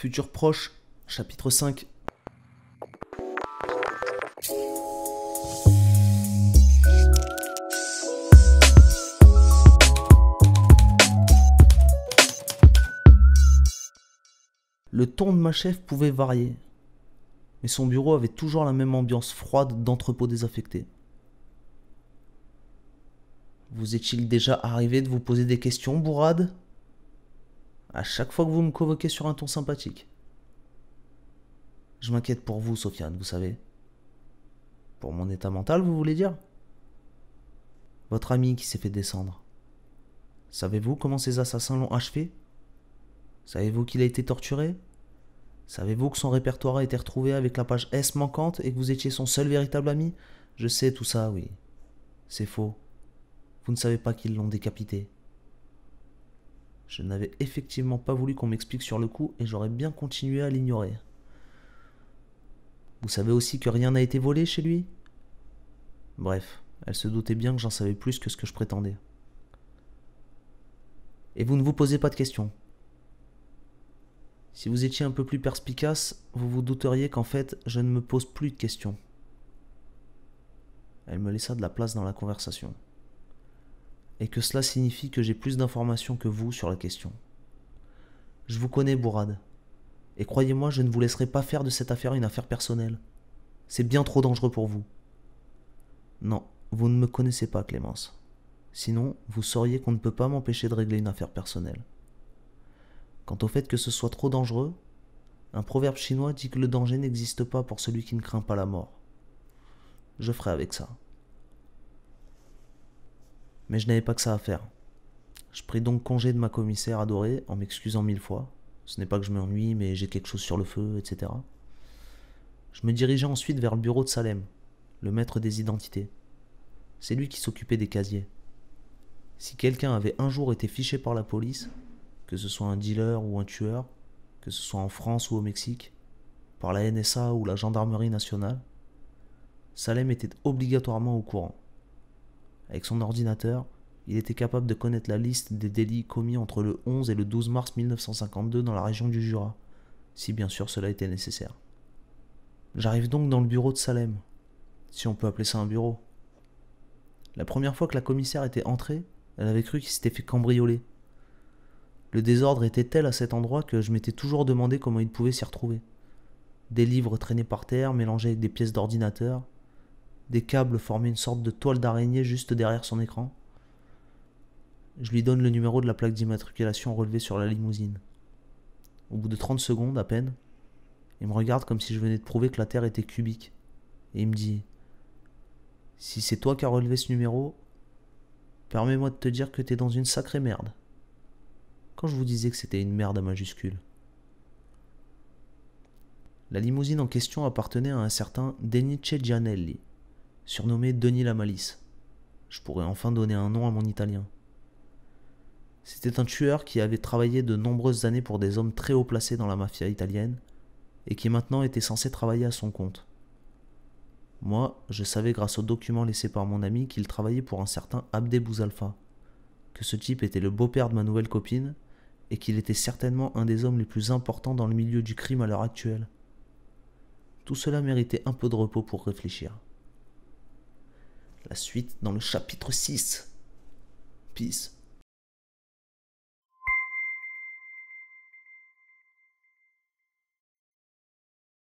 Futur proche, chapitre 5. Le ton de ma chef pouvait varier, mais son bureau avait toujours la même ambiance froide d'entrepôt désaffecté. Vous est-il déjà arrivé de vous poser des questions, Bourrade à chaque fois que vous me convoquez sur un ton sympathique. Je m'inquiète pour vous, Sofiane, vous savez. Pour mon état mental, vous voulez dire Votre ami qui s'est fait descendre. Savez-vous comment ces assassins l'ont achevé Savez-vous qu'il a été torturé Savez-vous que son répertoire a été retrouvé avec la page S manquante et que vous étiez son seul véritable ami Je sais tout ça, oui. C'est faux. Vous ne savez pas qu'ils l'ont décapité. Je n'avais effectivement pas voulu qu'on m'explique sur le coup et j'aurais bien continué à l'ignorer. Vous savez aussi que rien n'a été volé chez lui Bref, elle se doutait bien que j'en savais plus que ce que je prétendais. Et vous ne vous posez pas de questions. Si vous étiez un peu plus perspicace, vous vous douteriez qu'en fait, je ne me pose plus de questions. Elle me laissa de la place dans la conversation et que cela signifie que j'ai plus d'informations que vous sur la question. Je vous connais, Bourad, et croyez-moi, je ne vous laisserai pas faire de cette affaire une affaire personnelle. C'est bien trop dangereux pour vous. Non, vous ne me connaissez pas, Clémence. Sinon, vous sauriez qu'on ne peut pas m'empêcher de régler une affaire personnelle. Quant au fait que ce soit trop dangereux, un proverbe chinois dit que le danger n'existe pas pour celui qui ne craint pas la mort. Je ferai avec ça mais je n'avais pas que ça à faire. Je pris donc congé de ma commissaire adorée en m'excusant mille fois. Ce n'est pas que je m'ennuie, mais j'ai quelque chose sur le feu, etc. Je me dirigeai ensuite vers le bureau de Salem, le maître des identités. C'est lui qui s'occupait des casiers. Si quelqu'un avait un jour été fiché par la police, que ce soit un dealer ou un tueur, que ce soit en France ou au Mexique, par la NSA ou la Gendarmerie nationale, Salem était obligatoirement au courant avec son ordinateur, il était capable de connaître la liste des délits commis entre le 11 et le 12 mars 1952 dans la région du Jura, si bien sûr cela était nécessaire. J'arrive donc dans le bureau de Salem, si on peut appeler ça un bureau. La première fois que la commissaire était entrée, elle avait cru qu'il s'était fait cambrioler. Le désordre était tel à cet endroit que je m'étais toujours demandé comment il pouvait s'y retrouver. Des livres traînés par terre, mélangés avec des pièces d'ordinateur, des câbles formaient une sorte de toile d'araignée juste derrière son écran. Je lui donne le numéro de la plaque d'immatriculation relevée sur la limousine. Au bout de 30 secondes à peine, il me regarde comme si je venais de prouver que la Terre était cubique. Et il me dit Si c'est toi qui as relevé ce numéro, permets-moi de te dire que t'es dans une sacrée merde. Quand je vous disais que c'était une merde à majuscule. La limousine en question appartenait à un certain Denice Gianelli, surnommé Denis la Malice. Je pourrais enfin donner un nom à mon italien. C'était un tueur qui avait travaillé de nombreuses années pour des hommes très haut placés dans la mafia italienne et qui maintenant était censé travailler à son compte. Moi, je savais grâce aux documents laissés par mon ami qu'il travaillait pour un certain Abdé Bouzalfa, que ce type était le beau-père de ma nouvelle copine et qu'il était certainement un des hommes les plus importants dans le milieu du crime à l'heure actuelle. Tout cela méritait un peu de repos pour réfléchir. La suite dans le chapitre 6. Peace.